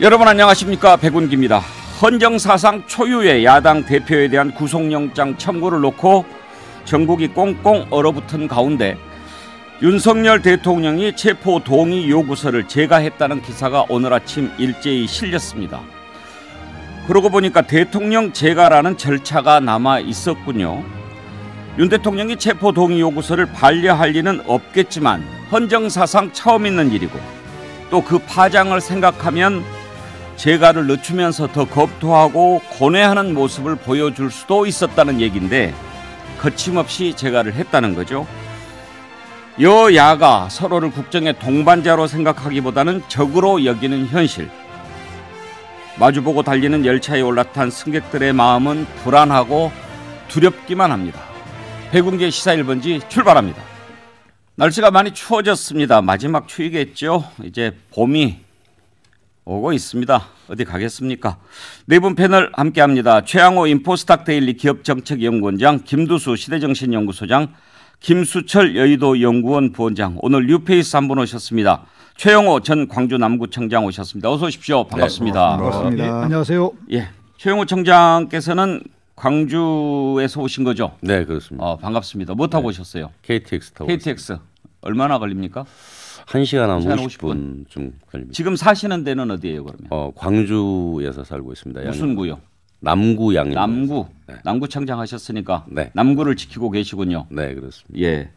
여러분 안녕하십니까 백운기입니다. 헌정사상 초유의 야당 대표에 대한 구속영장 청구를 놓고 전국이 꽁꽁 얼어붙은 가운데 윤석열 대통령이 체포 동의 요구서를 제가했다는 기사가 오늘 아침 일제히 실렸습니다. 그러고 보니까 대통령 제가라는 절차가 남아 있었군요. 윤 대통령이 체포 동의 요구서를 반려할 리는 없겠지만 헌정사상 처음 있는 일이고 또 그 파장을 생각하면 재가를 늦추면서 더겁도하고 고뇌하는 모습을 보여줄 수도 있었다는 얘기인데 거침없이 재가를 했다는 거죠. 여야가 서로를 국정의 동반자로 생각하기보다는 적으로 여기는 현실. 마주보고 달리는 열차에 올라탄 승객들의 마음은 불안하고 두렵기만 합니다. 백군계 시사 1번지 출발합니다. 날씨가 많이 추워졌습니다. 마지막 추위겠죠. 이제 봄이 오고 있습니다. 어디 가겠습니까? 네 분 패널 함께합니다. 최양호 인포스탁 데일리 기업정책연구원장, 김두수 시대정신연구소장, 김수철 여의도 연구원 부원장, 오늘 뉴페이스 한 분 오셨습니다. 최영호 전 광주 남구청장 오셨습니다. 어서 오십시오. 네, 반갑습니다. 네, 반갑습니다. 예, 안녕하세요. 예, 최영호 청장께서는 광주에서 오신 거죠? 네, 그렇습니다. 어, 반갑습니다. 뭐 타고 네. 오셨어요? KTX 타고. KTX 오셨습니다. 얼마나 걸립니까? 한시간한 50분, 50분 좀 걸립니다. 지금 사시는 데는 어디예요, 그러면? 어, 광주에서 살고 있습니다. 무슨 구요? 남구 양 남구. 네. 남구 창장하셨으니까 네. 남구를 지키고 계시군요. 네, 그렇습니다. 예.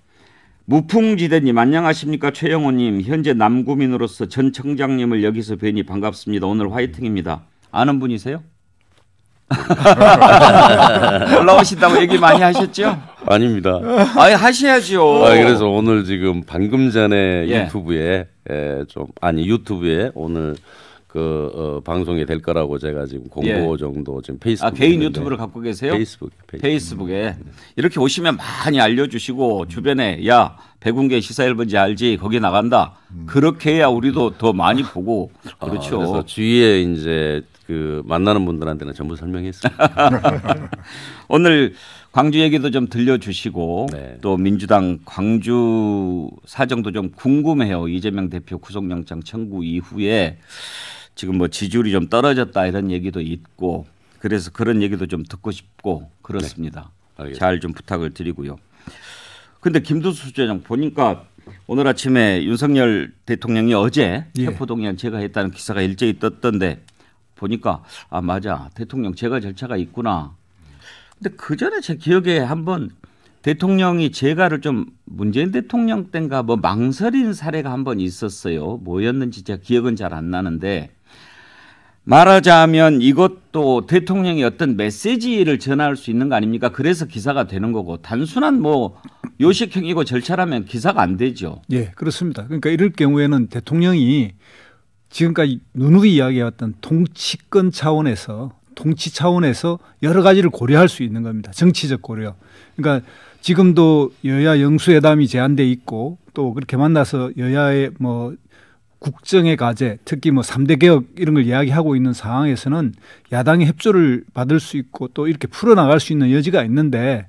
무풍지대님 안녕하십니까 최영호님 현재 남구민으로서 전 청장님을 여기서 뵈니 반갑습니다 오늘 화이팅입니다 아는 분이세요? 올라오신다고 얘기 많이 하셨죠? 아닙니다. 아하셔야지 아, 그래서 오늘 지금 방금 전에 예. 유튜브에 에, 예, 좀 아니 유튜브에 오늘 그 어, 방송이 될 거라고 제가 지금 공고 예. 정도 지금 페이스북 아, 개인 유튜브를 갖고 계세요? 페이스북 페이스북. 에 이렇게 오시면 많이 알려주시고 주변에 야 백운계 시사 1번지 알지 거기 나간다 음. 그렇게 해야 우리도 더 많이 보고 아, 그렇죠. 아, 그래서 주위에 이제 그 만나는 분들한테는 전부 설명했습니 오늘 광주 얘기도 좀 들려주시고 네. 또 민주당 광주 사정도 좀 궁금해요. 이재명 대표 구속영장 청구 이후에 지금 뭐 지지율이 좀 떨어졌다 이런 얘기도 있고 그래서 그런 얘기도 좀 듣고 싶고 그렇습니다. 네. 잘좀 부탁을 드리고요. 근데 김두수 수장 보니까 오늘 아침에 윤석열 대통령이 어제 예. 체포동의안 제가 했다는 기사가 일제히 떴던데 보니까 아 맞아 대통령 재가 절차가 있구나. 근데 그 전에 제 기억에 한번 대통령이 재가를 좀 문재인 대통령 땐가 뭐 망설인 사례가 한번 있었어요. 뭐였는지 제가 기억은 잘 안 나는데 말하자면 이것도 대통령이 어떤 메시지를 전할 수 있는 거 아닙니까? 그래서 기사가 되는 거고 단순한 뭐 요식행위고 절차라면 기사가 안 되죠. 예, 그렇습니다. 그러니까 이럴 경우에는 대통령이 지금까지 누누이 이야기해왔던 통치권 차원에서 통치 차원에서 여러 가지를 고려할 수 있는 겁니다. 정치적 고려. 그러니까 지금도 여야 영수회담이 제한돼 있고 또 그렇게 만나서 여야의 뭐 국정의 과제, 특히 뭐 3대 개혁 이런 걸 이야기하고 있는 상황에서는 야당의 협조를 받을 수 있고 또 이렇게 풀어나갈 수 있는 여지가 있는데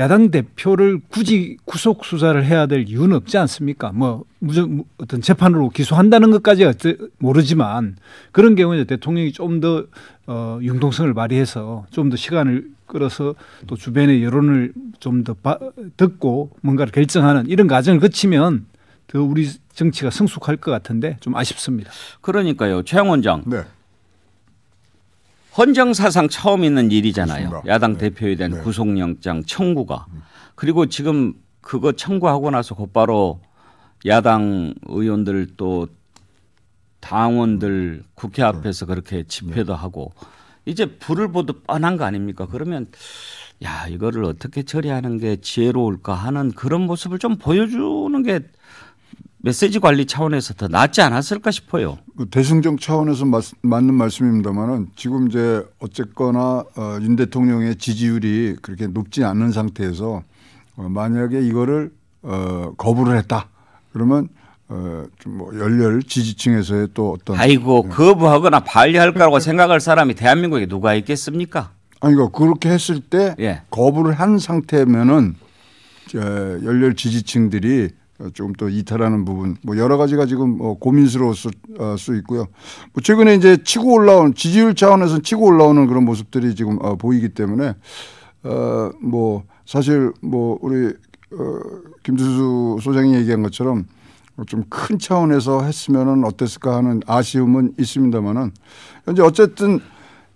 야당 대표를 굳이 구속 수사를 해야 될 이유는 없지 않습니까? 뭐 무슨 어떤 재판으로 기소한다는 것까지 어 모르지만 그런 경우에 대통령이 좀 더 어, 융통성을 발휘해서 좀 더 시간을 끌어서 또 주변의 여론을 좀 더 듣고 뭔가를 결정하는 이런 과정을 거치면 더 우리 정치가 성숙할 것 같은데 좀 아쉽습니다. 그러니까요, 최영 원장. 네. 헌정사상 처음 있는 일이잖아요. 그렇습니다. 야당 네. 대표에 대한 네. 구속영장 청구가. 음. 그리고 지금 그거 청구하고 나서 곧바로 야당 의원들 또 당원들 국회 앞에서 네. 그렇게 네. 집회도 하고 이제 불을 보듯 뻔한 거 아닙니까? 그러면 야, 이거를 어떻게 처리하는 게 지혜로울까 하는 그런 모습을 좀 보여주는 게 메시지 관리 차원에서 더 낫지 않았을까 싶어요. 그 대승적 차원에서 마 맞는 말씀입니다만은 지금 이제 어쨌거나 어, 윤 대통령의 지지율이 그렇게 높지 않은 상태에서 어, 만약에 이거를 어, 거부를 했다 그러면 어좀뭐 열렬 지지층에서의 또 어떤 아이고 예. 거부하거나 반려할 거라고 생각할 사람이 대한민국에 누가 있겠습니까? 아니 그 그렇게 했을 때 예. 거부를 한 상태면은 열렬 지지층들이 어, 조금 또 이탈하는 부분 뭐 여러 가지가 지금 뭐 고민스러웠을수 어, 있고요. 뭐 최근에 이제 치고 올라온 지지율 차원에서 치고 올라오는 그런 모습들이 지금 어, 보이기 때문에 어뭐 사실 뭐 우리 어, 김두수 소장이 얘기한 것처럼 뭐 좀큰 차원에서 했으면은 어땠을까 하는 아쉬움은 있습니다만은 현재 어쨌든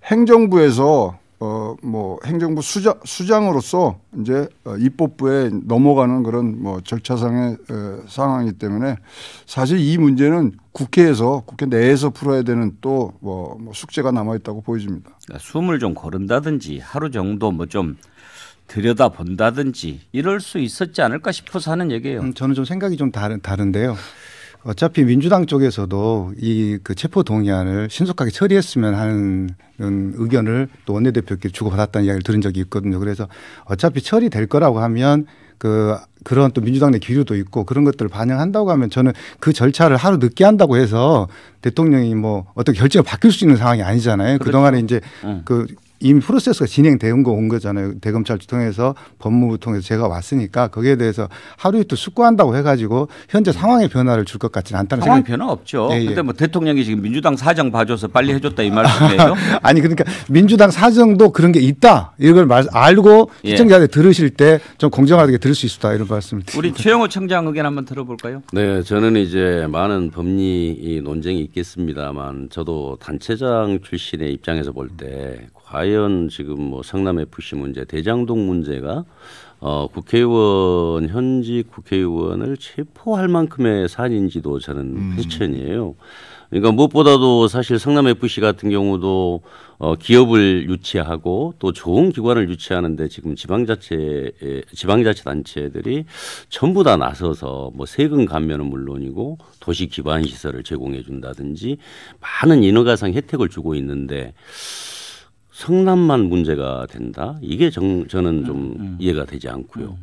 행정부에서 어뭐 행정부 수장 수장으로서 이제 어, 입법부에 넘어가는 그런 뭐 절차상의 어, 상황이기 때문에 사실 이 문제는 국회에서 국회 내에서 풀어야 되는 또뭐 뭐 숙제가 남아 있다고 보여집니다. 그러니까 숨을 좀 거른다든지 하루 정도 뭐 좀 들여다 본다든지 이럴 수 있었지 않을까 싶어서 하는 얘기예요. 음, 저는 좀 생각이 좀 다른 다른데요. 어차피 민주당 쪽에서도 이 그 체포 동의안을 신속하게 처리했으면 하는 의견을 또원내대표께 주고받았다는 이야기를 들은 적이 있거든요. 그래서 어차피 처리될 거라고 하면 그 그런 또 민주당 내 기류도 있고 그런 것들을 반영한다고 하면 저는 그 절차를 하루 늦게 한다고 해서 대통령이 뭐 어떤 결정을 바뀔 수 있는 상황이 아니잖아요. 그 그렇죠. 그동안에 이제 응. 그 이미 프로세스가 진행된 거 온 거잖아요. 대검찰 통해서 법무부 통해서 제가 왔으니까 거기에 대해서 하루 이틀 숙고한다고 해가지고 현재 상황의 변화를 줄 것 같지는 않다는 상황 생 변화 없죠. 예, 예. 근데 뭐 대통령이 지금 민주당 사정 봐줘서 빨리 해줬다 이 말씀이에요. 아니 그러니까 민주당 사정도 그런 게 있다 이걸 말, 알고 예. 시청자들 들으실 때 좀 공정하게 들을 수 있다 이런 말씀을 드립니다. 우리 최영호 청장 의견 한번 들어볼까요? 네, 저는 이제 많은 법리 논쟁이 있겠습니다만 저도 단체장 출신의 입장에서 볼 때 과연 사연 지금 뭐 성남 FC 문제, 대장동 문제가 어, 국회의원 현직 국회의원을 체포할 만큼의 사안인지도 저는 패천이에요 음. 그러니까 무엇보다도 사실 성남 FC 같은 경우도 어, 기업을 유치하고 또 좋은 기관을 유치하는데 지금 지방자치 지방자치단체들이 전부 다 나서서 뭐 세금 감면은 물론이고 도시 기반 시설을 제공해 준다든지 많은 인허가상 혜택을 주고 있는데. 성남만 문제가 된다. 이게 정, 저는 좀 음, 음, 이해가 되지 않고요.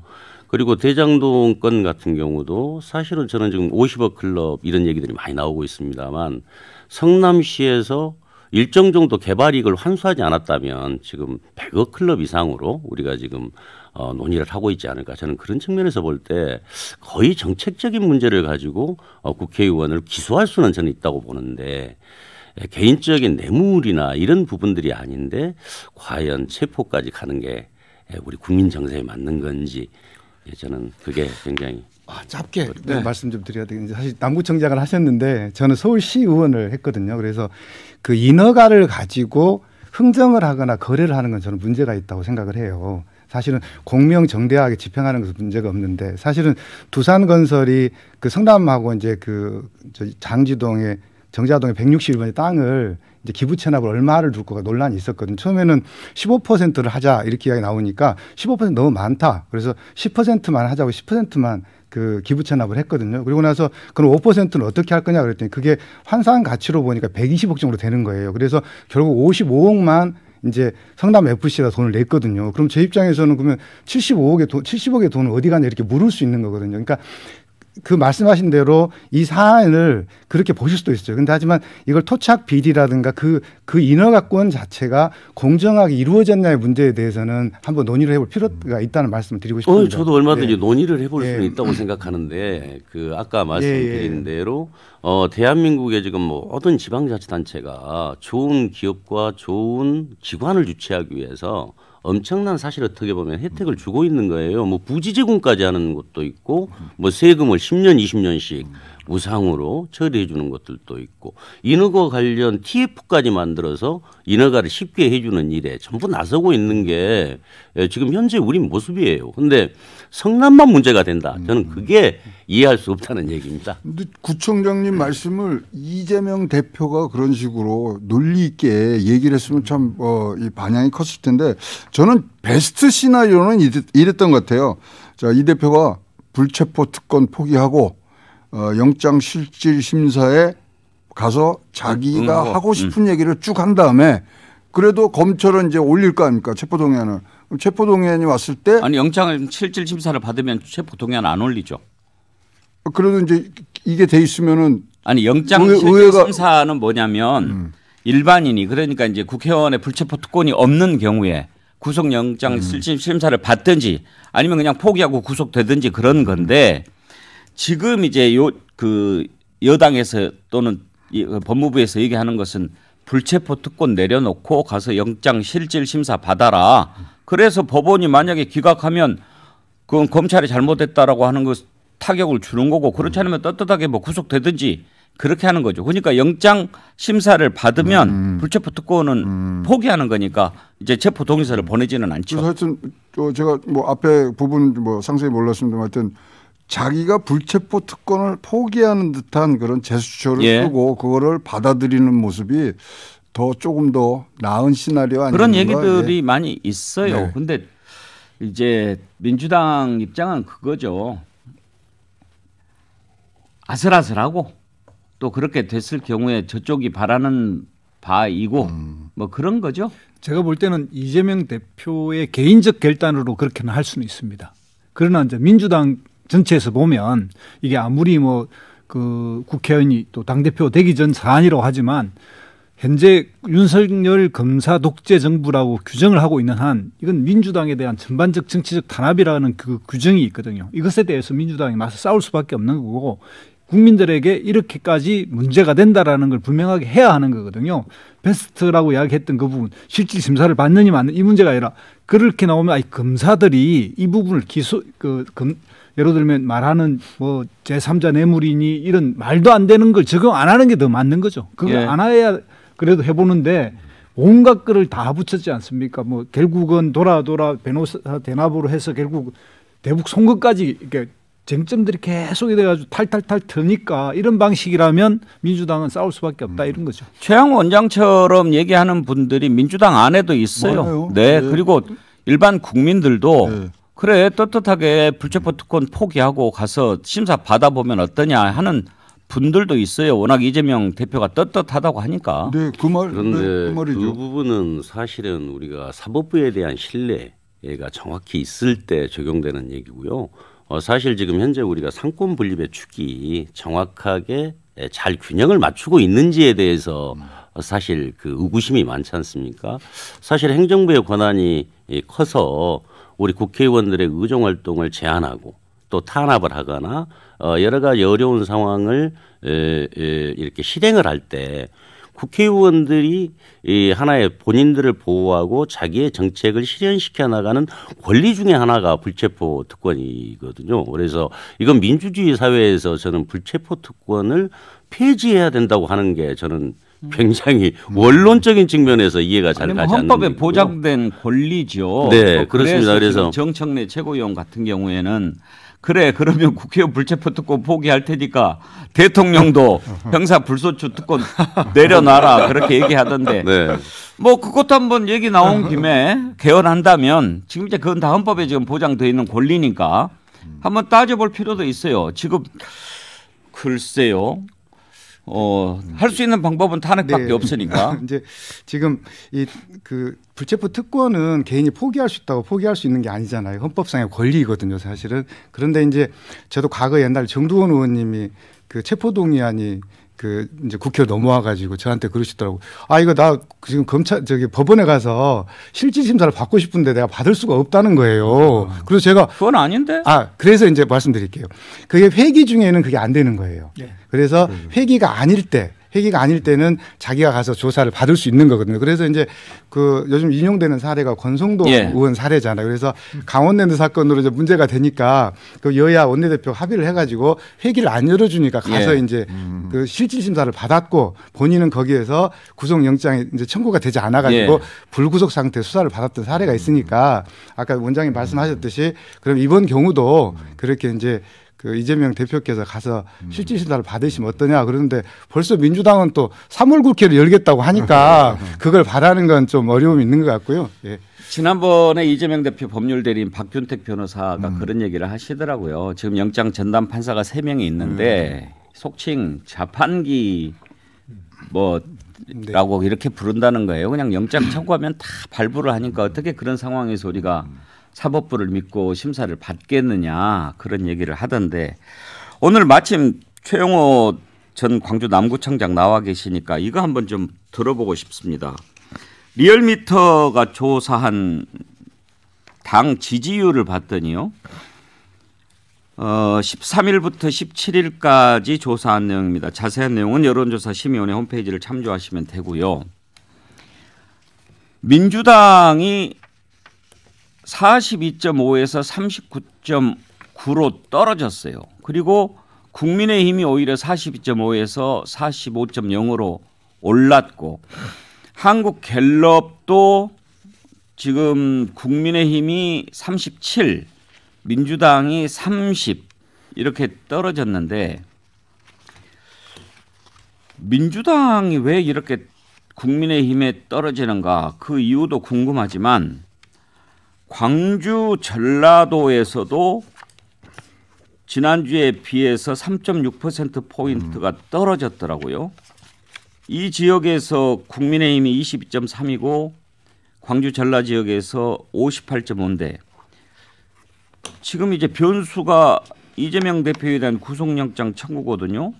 그리고 대장동 건 같은 경우도 사실은 저는 지금 50억 클럽 이런 얘기들이 많이 나오고 있습니다만 성남시에서 일정 정도 개발 이익을 환수하지 않았다면 지금 100억 클럽 이상으로 우리가 지금 어, 논의를 하고 있지 않을까 저는 그런 측면에서 볼 때 거의 정책적인 문제를 가지고 어, 국회의원을 기소할 수는 저는 있다고 보는데 예, 개인적인 뇌물이나 이런 부분들이 아닌데 과연 체포까지 가는 게 예, 우리 국민 정세에 맞는 건지 예, 저는 그게 굉장히 아, 짧게 네, 네. 말씀 좀 드려야 되겠는데 사실 남구청장을 하셨는데 저는 서울시 의원을 했거든요. 그래서 그 인허가를 가지고 흥정을 하거나 거래를 하는 건 저는 문제가 있다고 생각을 해요. 사실은 공명정대하게 집행하는 것은 문제가 없는데 사실은 두산건설이 그 성남하고 이제 그장지동의 정자동의 161번의 땅을 이제 기부 체납을 얼마를 줄 거가 논란이 있었거든요. 처음에는 15%를 하자 이렇게 이야기 나오니까 15% 너무 많다. 그래서 10%만 하자고 10%만 그 기부 체납을 했거든요. 그리고 나서 그럼 5%는 어떻게 할 거냐 그랬더니 그게 환산 가치로 보니까 120억 정도 되는 거예요. 그래서 결국 55억만 이제 성남 FC가 돈을 냈거든요. 그럼 제 입장에서는 그러면 75억의 돈, 70억의 돈은 어디 가냐 이렇게 물을 수 있는 거거든요. 그러니까 그 말씀하신 대로 이 사안을 그렇게 보실 수도 있어요. 근데 하지만 이걸 토착 비리라든가 그, 그 인허가권 자체가 공정하게 이루어졌냐의 문제에 대해서는 한번 논의를 해볼 필요가 있다는 말씀을 드리고 싶습니다. 어, 저도 얼마든지 예. 논의를 해볼 예. 수는 있다고 생각하는데 그 아까 예, 말씀드린 예, 대로 어, 대한민국의 지금 뭐 어떤 지방자치단체가 좋은 기업과 좋은 기관을 유치하기 위해서 엄청난 사실 어떻게 보면 혜택을 주고 있는 거예요. 뭐 부지 제공까지 하는 것도 있고 뭐 세금을 10년, 20년씩 무상으로 처리해 주는 것들도 있고 인허가 관련 TF까지 만들어서 인허가를 쉽게 해주는 일에 전부 나서고 있는 게 예, 지금 현재 우리 모습이에요. 근데 성남만 문제가 된다. 저는 음. 그게 이해할 수 없다는 얘기입니다. 근데 구청장님 말씀을 이재명 대표가 그런 식으로 논리 있게 얘기를 했으면 참 어, 반향이 컸을 텐데 저는 베스트 시나리오는 이랬, 이랬던 것 같아요. 자, 이 대표가 불체포 특권 포기하고 어, 영장 실질 심사에 가서 자기가 응, 음, 음, 음. 하고 싶은 응. 얘기를 쭉 한 다음에 그래도 검찰은 이제 올릴 거 아닙니까 체포동의안을 체포동의안이 왔을 때 아니 영장을 실질 심사를 받으면 체포동의안 안 올리죠. 그래도 이제 이게 돼 있으면은 아니 영장 실질 심사는 뭐냐면 음. 일반인이 그러니까 이제 국회의원의 불체포 특권이 없는 경우에 구속영장 실질 심사를 받든지 아니면 그냥 포기하고 구속되든지 그런 건데. 음. 지금 이제 요 그 여당에서 또는 이 법무부에서 얘기하는 것은 불체포 특권 내려놓고 가서 영장 실질 심사 받아라. 그래서 법원이 만약에 기각하면 그건 검찰이 잘못했다라고 하는 것 타격을 주는 거고 그렇지 음. 않으면 떳떳하게 뭐 구속되든지 그렇게 하는 거죠. 그러니까 영장 심사를 받으면 음. 음. 불체포 특권은 음. 포기하는 거니까 이제 체포 동의서를 음. 보내지는 않죠. 그 하여튼 제가 뭐 앞에 부분 뭐 상세히 몰랐습니다. 하여튼 자기가 불체포 특권을 포기하는 듯한 그런 제스처를 예. 쓰고 그거를 받아들이는 모습이 더 조금 더 나은 시나리오 아닌가 그런 얘기들이 예. 많이 있어요. 네. 근데 이제 민주당 입장은 그거죠. 아슬아슬하고 또 그렇게 됐을 경우에 저쪽이 바라는 바이고 음. 뭐 그런 거죠. 제가 볼 때는 이재명 대표의 개인적 결단으로 그렇게는 할 수는 있습니다. 그러나 이제 민주당 전체에서 보면 이게 아무리 뭐 그 국회의원이 또 당대표 되기 전 사안이라고 하지만 현재 윤석열 검사 독재 정부라고 규정을 하고 있는 한 이건 민주당에 대한 전반적 정치적 탄압이라는그 규정이 있거든요. 이것에 대해서 민주당이 맞서 싸울 수밖에 없는 거고 국민들에게 이렇게까지 문제가 된다라는 걸 분명하게 해야 하는 거거든요. 베스트라고 이야기했던 그 부분, 실질 심사를 받느니 맞는 이 문제가 아니라 그렇게 나오면 아이 검사들이 이 부분을 기소 그 검, 예를 들면 말하는 뭐 제3자 뇌물이니 이런 말도 안 되는 걸 적용 안 하는 게 더 맞는 거죠. 그걸 예. 안 해야 그래도 해보는데 온갖 거를 다 붙였지 않습니까? 뭐 결국은 돌아 돌아 변호사 대납으로 해서 결국 대북 선거까지 이렇게 쟁점들이 계속 이래가지고 탈탈탈 트니까 이런 방식이라면 민주당은 싸울 수밖에 없다 이런 거죠. 음. 최양 원장처럼 얘기하는 분들이 민주당 안에도 있어요. 요 네, 네. 그리고 일반 국민들도 네. 그래 떳떳하게 불체포특권 포기하고 가서 심사 받아보면 어떠냐 하는 분들도 있어요. 워낙 이재명 대표가 떳떳하다고 하니까. 네, 그 말. 그런데 네, 그, 말이죠. 그 부분은 사실은 우리가 사법부에 대한 신뢰가 정확히 있을 때 적용되는 얘기고요. 어, 사실 지금 현재 우리가 상권 분립의 축이 정확하게 잘 균형을 맞추고 있는지에 대해서 사실 그 의구심이 많지 않습니까? 사실 행정부의 권한이 커서 우리 국회의원들의 의정 활동을 제한하고 또 탄압을 하거나 어, 여러 가지 어려운 상황을 이렇게 실행을 할 때 국회의원들이 이 하나의 본인들을 보호하고 자기의 정책을 실현시켜 나가는 권리 중에 하나가 불체포 특권이거든요. 그래서 이건 민주주의 사회에서 저는 불체포 특권을 폐지해야 된다고 하는 게 저는 음. 굉장히 원론적인 측면에서 이해가 잘 아니, 가지 않는 헌법에 보장된 권리죠. 네, 그렇습니다. 그래서, 정청래 최고위원 같은 경우에는 그래 그러면 국회의 불체포 특권 포기할 테니까 대통령도 형사 불소추 특권 내려놔라 그렇게 얘기하던데 네. 뭐 그것도 한번 얘기 나온 김에 개헌한다면 지금 이제 그건 다 헌법에 지금 보장돼 있는 권리니까 한번 따져볼 필요도 있어요. 지금 글쎄요. 어, 할 수 있는 방법은 탄핵밖에 네. 없으니까. 이제 지금 이 그 불체포 특권은 개인이 포기할 수 있다고 포기할 수 있는 게 아니잖아요. 헌법상의 권리이거든요, 사실은. 그런데 이제 저도 과거 옛날 정두원 의원님이 그 체포동의안이 그 이제 국회 로 넘어와 가지고 저한테 그러시더라고. 아 이거 나 지금 검찰 저기 법원에 가서 실질 심사를 받고 싶은데 내가 받을 수가 없다는 거예요. 아. 그래서 제가 그건 아닌데. 아 그래서 이제 말씀드릴게요. 그게 회기 중에는 그게 안 되는 거예요. 네. 그래서 예. 회기가 아닐 때 회기가 아닐 때는 자기가 가서 조사를 받을 수 있는 거거든요. 그래서 이제 그 요즘 인용되는 사례가 권성동 예. 의원 사례잖아요. 그래서 강원랜드 사건으로 이제 문제가 되니까 그 여야 원내대표 합의를 해가지고 회기를 안 열어주니까 가서 예. 이제 음. 그 실질 심사를 받았고 본인은 거기에서 구속영장이 이제 청구가 되지 않아가지고 예. 불구속 상태 수사를 받았던 사례가 음. 있으니까 아까 원장님 말씀하셨듯이 그럼 이번 경우도 그렇게 이제 그 이재명 대표께서 가서 음. 실질 심사를 받으시면 어떠냐 그러는데 벌써 민주당은 또 3월 국회를 열겠다고 하니까 네. 그걸 바라는 건 좀 어려움이 있는 것 같고요. 예. 지난번에 이재명 대표 법률 대리인 박균택 변호사가 음. 그런 얘기를 하시더라고요. 지금 영장 전담 판사가 3명이 있는데 음. 속칭 자판기 뭐 네. 라고 이렇게 부른다는 거예요. 그냥 영장 청구하면 다 발부를 하니까 어떻게 그런 상황에서 우리가 음. 사법부를 믿고 심사를 받겠느냐 그런 얘기를 하던데 오늘 마침 최용호전 광주 남구청장 나와 계시니까 이거 한번 좀 들어보고 싶습니다. 리얼미터가 조사한 당 지지율을 봤더니요. 어, 13일부터 17일까지 조사한 내용입니다. 자세한 내용은 여론조사 심의원의 홈페이지를 참조하시면 되고요. 민주당이 42.5에서 39.9로 떨어졌어요. 그리고 국민의힘이 오히려 42.5에서 45.0으로 올랐고 한국 갤럽도 지금 국민의힘이 37, 민주당이 30 이렇게 떨어졌는데 민주당이 왜 이렇게 국민의힘에 떨어지는가 그 이유도 궁금하지만 광주 전라도에서도 지난주에 비해서 3.6% 포인트가 음. 떨어졌더라고요. 이 지역에서 국민의힘이 22.3이고 광주 전라 지역에서 58.5인데 지금 이제 변수가 이재명 대표에 대한 구속영장 청구거든요.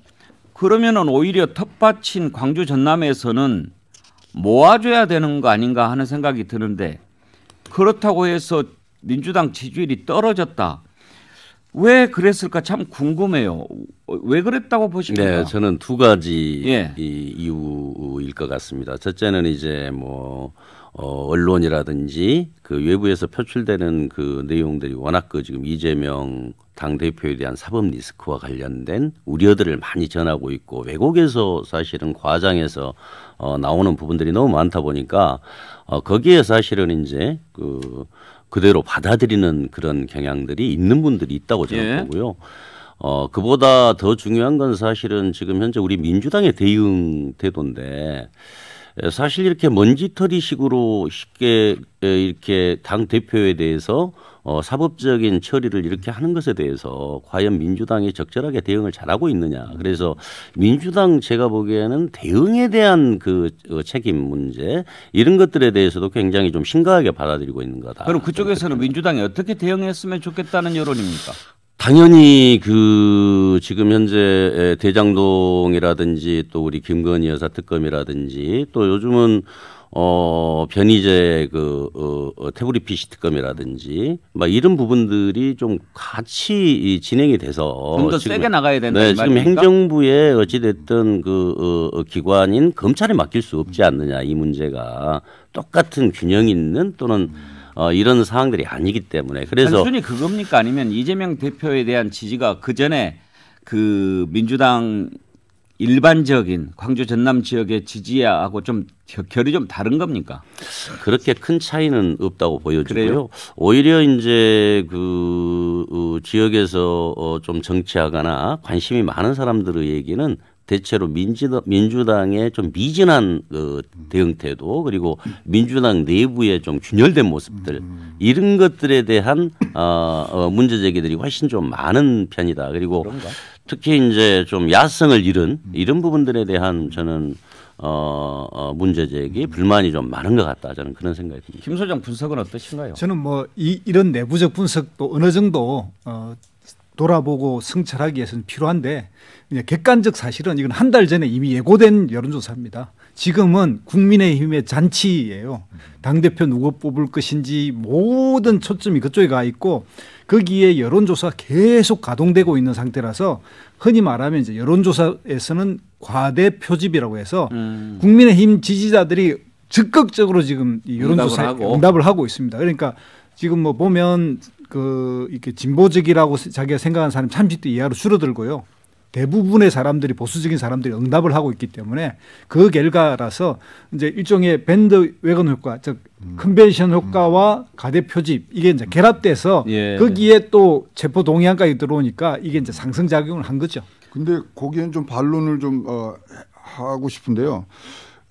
그러면은 오히려 텃밭인 광주 전남에서는 모아줘야 되는 거 아닌가 하는 생각이 드는데 그렇다고 해서 민주당 지지율이 떨어졌다. 왜 그랬을까 참 궁금해요. 왜 그랬다고 보십니까? 네, 저는 두 가지 예. 이유일 것 같습니다. 첫째는 이제 뭐 어, 언론이라든지 그 외부에서 표출되는 그 내용들이 워낙 그 지금 이재명 당 대표에 대한 사법 리스크와 관련된 우려들을 많이 전하고 있고 외국에서 사실은 과장해서 어, 나오는 부분들이 너무 많다 보니까 어, 거기에 사실은 이제 그 그대로 받아들이는 그런 경향들이 있는 분들이 있다고 저는 예. 보고요. 어, 그보다 더 중요한 건 사실은 지금 현재 우리 민주당의 대응 태도인데 예, 사실 이렇게 먼지털이식으로 쉽게 예, 이렇게 당 대표에 대해서 어, 사법적인 처리를 이렇게 하는 것에 대해서 과연 민주당이 적절하게 대응을 잘하고 있느냐. 그래서 민주당 제가 보기에는 대응에 대한 그 어, 책임 문제 이런 것들에 대해서도 굉장히 좀 심각하게 받아들이고 있는 거다. 그럼 그쪽에서는 민주당이 어떻게 대응했으면 좋겠다는 여론입니까? 당연히 그 지금 현재 대장동이라든지 또 우리 김건희 여사 특검이라든지 또 요즘은 어 변희재 그 어, 어, 태블릿 PC 특검이라든지 막 이런 부분들이 좀 같이 이 진행이 돼서 좀 더 세게 나가야 된다 네, 지금 행정부에 어찌됐든 그 어, 어 기관인 검찰에 맡길 수 없지 않느냐 이 문제가 똑같은 균형 있는 또는 음. 어, 이런 상황들이 아니기 때문에 그래서 단순히 그겁니까 아니면 이재명 대표에 대한 지지가 그 전에 그 민주당 일반적인 광주 전남 지역의 지지하고 좀 결이 좀 다른 겁니까? 그렇게 큰 차이는 없다고 보여지고요. 그래요? 오히려 이제 그 어, 지역에서 어, 좀 정치하거나 관심이 많은 사람들의 얘기는 대체로 민주당, 민주당의 좀 미진한 그 대응 태도 그리고 민주당 내부의 좀 균열된 모습들 이런 것들에 대한 어, 어 문제 제기들이 훨씬 좀 많은 편이다. 그리고 그런가? 특히 이제 좀 야성을 잃은 이런 부분들에 대한 저는 어, 어 문제 제기 불만이 좀 많은 것 같다 저는 그런 생각이 듭니다. 김 소장 분석은 어떠신가요? 저는 뭐 이, 이런 내부적 분석도 어느 정도 어, 돌아보고 승찰하기 위해서는 필요한데 객관적 사실은 이건 한 달 전에 이미 예고된 여론조사입니다. 지금은 국민의힘의 잔치예요. 당대표 누구 뽑을 것인지 모든 초점이 그쪽에 가 있고 거기에 여론조사 계속 가동되고 있는 상태라서 흔히 말하면 이제 여론조사에서는 과대 표집이라고 해서 음. 국민의힘 지지자들이 적극적으로 지금 여론조사에 응답을 하고. 응답을 하고 있습니다. 그러니까 지금 뭐 보면 그 이렇게 진보적이라고 자기가 생각하는 사람이 30대 이하로 줄어들고요. 대부분의 사람들이 보수적인 사람들이 응답을 하고 있기 때문에 그 결과라서 이제 일종의 밴드 외건 효과, 즉 음. 컨벤션 음. 효과와 가대 표집 이게 이제 결합돼서 예. 거기에 또 체포 동의안까지 들어오니까 이게 이제 상승 작용을 한 거죠. 근데 거기는좀 반론을 좀 어, 하고 싶은데요.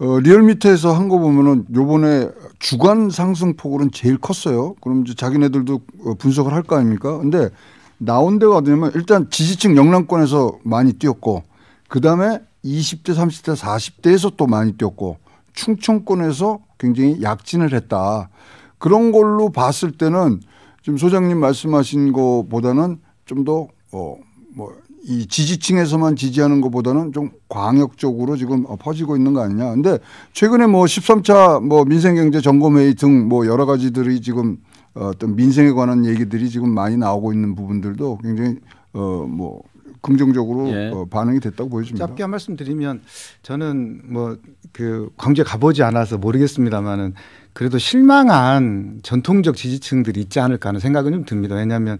어, 리얼미터에서 한 거 보면은 요번에 주간 상승폭은 으 제일 컸어요. 그럼 이제 자기네들도 어, 분석을 할 거 아닙니까? 근데 나온 데가 되냐면 일단 지지층 영남권에서 많이 뛰었고 그다음에 20대, 30대, 40대에서 또 많이 뛰었고 충청권에서 굉장히 약진을 했다. 그런 걸로 봤을 때는 지금 소장님 말씀하신 것보다는좀 더 어, 뭐이 지지층에서만 지지하는 것보다는 좀 광역적으로 지금 어, 퍼지고 있는 거 아니냐. 근데 최근에 뭐 13차 뭐 민생경제 점검회의 등 뭐 여러 가지들이 지금 어떤 민생에 관한 얘기들이 지금 많이 나오고 있는 부분들도 굉장히 어 뭐 긍정적으로 예. 어, 반응이 됐다고 보여집니다. 짧게 한 말씀 드리면 저는 뭐 그 광주에 가보지 않아서 모르겠습니다만은 그래도 실망한 전통적 지지층들이 있지 않을까 하는 생각은 좀 듭니다. 왜냐하면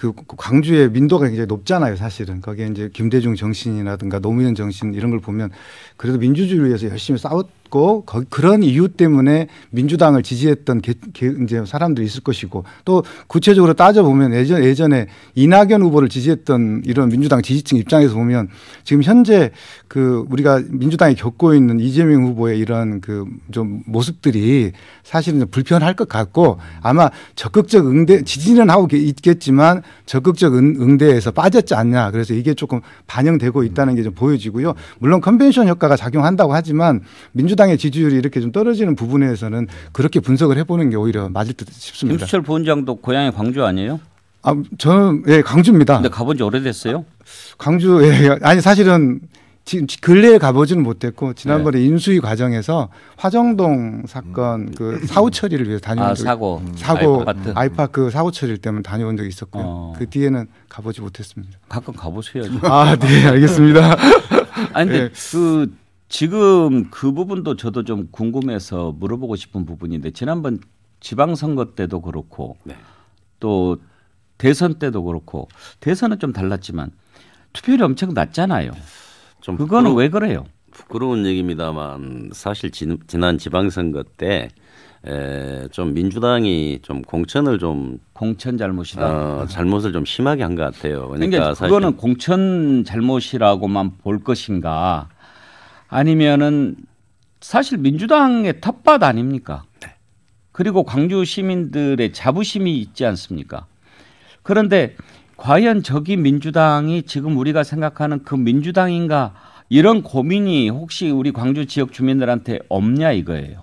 그 광주의 민도가 굉장히 높잖아요, 사실은. 거기에 이제 김대중 정신이라든가 노무현 정신 이런 걸 보면 그래도 민주주의를 위해서 열심히 싸웠 있고 거, 그런 이유 때문에 민주당을 지지했던 게, 게, 이제 사람들이 있을 것이고 또 구체적으로 따져 보면 예전 예전에 이낙연 후보를 지지했던 이런 민주당 지지층 입장에서 보면 지금 현재 그 우리가 민주당이 겪고 있는 이재명 후보의 이런 그 좀 모습들이 사실은 불편할 것 같고 아마 적극적 응대 지지는 하고 있겠지만 적극적 응대에서 빠졌지 않냐 그래서 이게 조금 반영되고 있다는 게 좀 보여지고요 물론 컨벤션 효과가 작용한다고 하지만 민주당 민주당의 지지율이 이렇게 좀 떨어지는 부분에서는 그렇게 분석을 해보는 게 오히려 맞을 듯 싶습니다. 김수철 부원장도 고향이 광주 아니에요? 아, 저는 예, 강주입니다. 근데 가본 지 오래됐어요? 강주 예, 아니 사실은 지금 근래에 가보지는 못했고 지난번에 네. 인수위 과정에서 화정동 사건 음. 그 사후 처리를 위해서 다녀온 아, 적 사고 음. 음. 사고 아이파크. 아이파크 그 사후 처리 때문에 다녀온 적이 있었고요. 어. 그 뒤에는 가보지 못했습니다. 가끔 가보세요. 아, 네, 알겠습니다. 아 근데 네. 그 지금 그 부분도 저도 좀 궁금해서 물어보고 싶은 부분인데 지난번 지방선거 때도 그렇고 네. 또 대선 때도 그렇고 대선은 좀 달랐지만 투표율이 엄청 낮잖아요. 좀 그거는 부끄러, 왜 그래요? 부끄러운 얘기입니다만 사실 지, 난 지방선거 때 에, 좀 민주당이 좀 공천을 좀 공천 잘못이다. 어, 잘못을 좀 심하게 한 것 같아요. 그러니까, 그러니까 그거는 공천 잘못이라고만 볼 것인가? 아니면은 사실 민주당의 텃밭 아닙니까? 네. 그리고 광주 시민들의 자부심이 있지 않습니까? 그런데 과연 저기 민주당이 지금 우리가 생각하는 그 민주당인가 이런 고민이 혹시 우리 광주 지역 주민들한테 없냐 이거예요.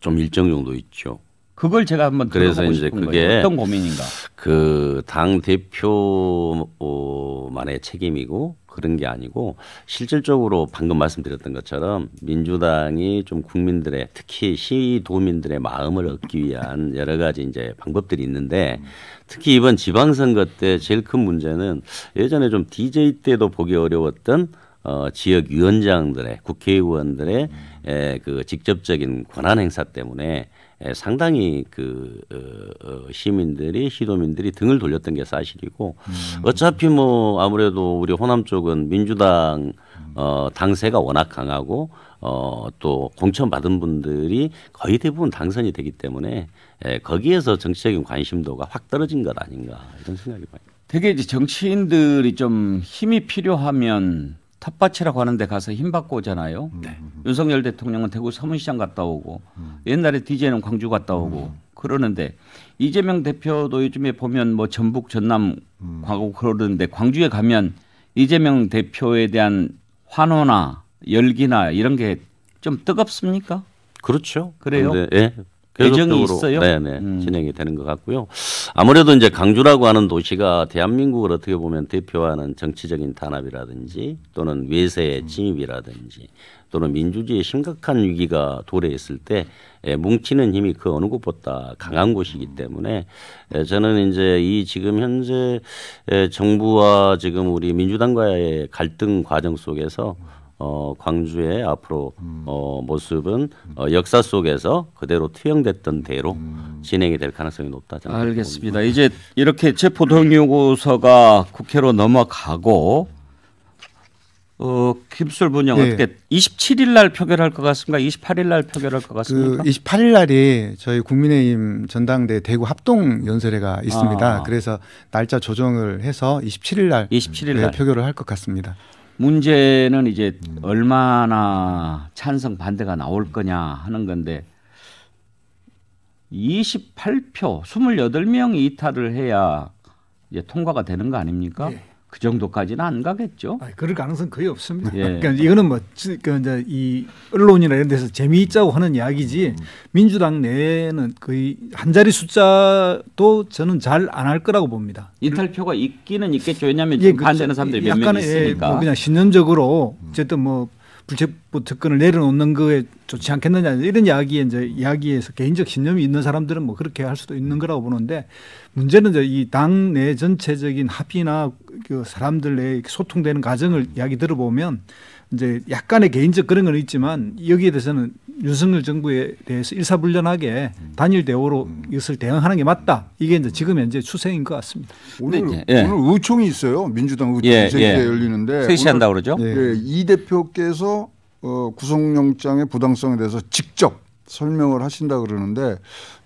좀 일정 정도 있죠. 그걸 제가 한번 그래서 이제 그게 거예요. 어떤 고민인가? 그 당 대표만의 책임이고 그런 게 아니고 실질적으로 방금 말씀드렸던 것처럼 민주당이 좀 국민들의 특히 시도민들의 마음을 얻기 위한 여러 가지 이제 방법들이 있는데 특히 이번 지방선거 때 제일 큰 문제는 예전에 좀 DJ 때도 보기 어려웠던 어, 지역 위원장들의 국회의원들의 음. 에, 그 직접적인 권한 행사 때문에 예, 상당히 그 어, 어, 시민들이 시도민들이 등을 돌렸던 게 사실이고 음. 어차피 뭐 아무래도 우리 호남 쪽은 민주당 음. 어 당세가 워낙 강하고 어 또 공천 받은 분들이 거의 대부분 당선이 되기 때문에 예, 거기에서 정치적인 관심도가 확 떨어진 것 아닌가 이런 생각이 많이. 되게 이제 정치인들이 좀 힘이 필요하면 텃밭이라고 하는데 가서 힘 받고 오잖아요. 네. 윤석열 대통령은 대구 서문시장 갔다 오고 음. 옛날에 디제이는 광주 갔다 오고 음. 그러는데 이재명 대표도 요즘에 보면 뭐 전북 전남 음. 광고 그러는데 광주에 가면 이재명 대표에 대한 환호나 열기나 이런 게 좀 뜨겁습니까? 그렇죠. 그래요. 네. 예. 계정이 있어요. 네네 네, 음. 진행이 되는 것 같고요. 아무래도 이제 강주라고 하는 도시가 대한민국을 어떻게 보면 대표하는 정치적인 탄압이라든지 또는 외세의 침입이라든지 음. 또는 민주주의의 심각한 위기가 도래했을 때 예, 뭉치는 힘이 그 어느 곳보다 강한 곳이기 음. 때문에 예, 저는 이제 이 지금 현재 예, 정부와 지금 우리 민주당과의 갈등 과정 속에서 어, 광주의 앞으로 음. 어, 모습은 어, 역사 속에서 그대로 투영됐던 대로 음. 진행이 될 가능성이 높다. 알겠습니다. 이제 이렇게 체포동의고서가 국회로 넘어가고 어, 김술 분양 네. 어떻게 27일 날 표결할 것 같습니까? 28일 날 표결할 것 같습니까? 그 28일 날이 저희 국민의힘 전당대 대구 합동 연설회가 아. 있습니다. 아. 그래서 날짜 조정을 해서 27일 날 27일 날 표결을 할 것 같습니다. 문제는 이제 음. 얼마나 찬성 반대가 나올 거냐 하는 건데 28표 28명이 이탈을 해야 이제 통과가 되는 거 아닙니까? 예. 그 정도까지는 안 가겠죠. 아, 그럴 가능성 거의 없습니다. 예. 그러니까 이거는 뭐 그러니까 이제 이 언론이나 이런 데서 재미있자고 하는 이야기지 음. 민주당 내에는 거의 한 자리 숫자도 저는 잘 안 할 거라고 봅니다. 이탈표가 있기는 있겠죠. 왜냐하면 예, 그렇죠. 반대는 사람들이 예, 몇명 예, 있으니까. 예, 뭐 그냥 신념적으로 음. 어쨌든 뭐 불체포 특권을 내려놓는 거에 좋지 않겠느냐 이런 이야기에 이제 이야기에서 개인적 신념이 있는 사람들은 뭐 그렇게 할 수도 있는 거라고 보는데 문제는 이제 이 당 내 전체적인 합의나 그 사람들 내 소통되는 과정을 이야기 들어보면 이제 약간의 개인적 그런 건 있지만 여기에 대해서는 윤석열 정부에 대해서 일사불란하게 음. 단일 대우로 음. 이것을 대응하는 게 맞다. 이게 이제 지금 현재 추세인 것 같습니다. 오늘, 예. 오늘 의총이 있어요. 민주당 의총이 예, 예. 열리는데 3시 한다 그러죠. 네. 예. 이 대표께서 어, 구속영장의 부당성에 대해서 직접 설명을 하신다 그러는데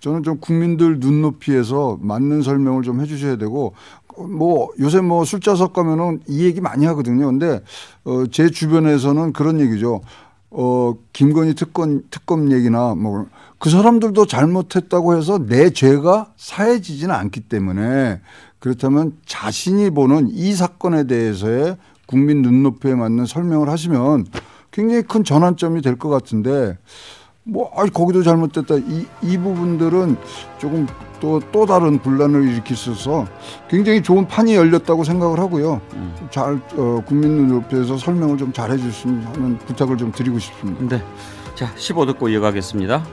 저는 좀 국민들 눈높이에서 맞는 설명을 좀 해주셔야 되고 뭐 요새 뭐 술자석 가면은 이 얘기 많이 하거든요. 근데 어, 제 주변에서는 그런 얘기죠. 어, 김건희 특권, 특검 얘기나 뭐 그 사람들도 잘못했다고 해서 내 죄가 사해지지는 않기 때문에 그렇다면 자신이 보는 이 사건에 대해서의 국민 눈높이에 맞는 설명을 하시면 굉장히 큰 전환점이 될 것 같은데 뭐아 거기도 잘못됐다 이, 이 부분들은 조금 또, 또 다른 분란을 일으킬 수 있어서 굉장히 좋은 판이 열렸다고 생각을 하고요. 음. 잘 어, 국민의회에서 설명을 좀 잘 해주시면 하는 부탁을 좀 드리고 싶습니다. 네. 자, 15 듣고 이어가겠습니다.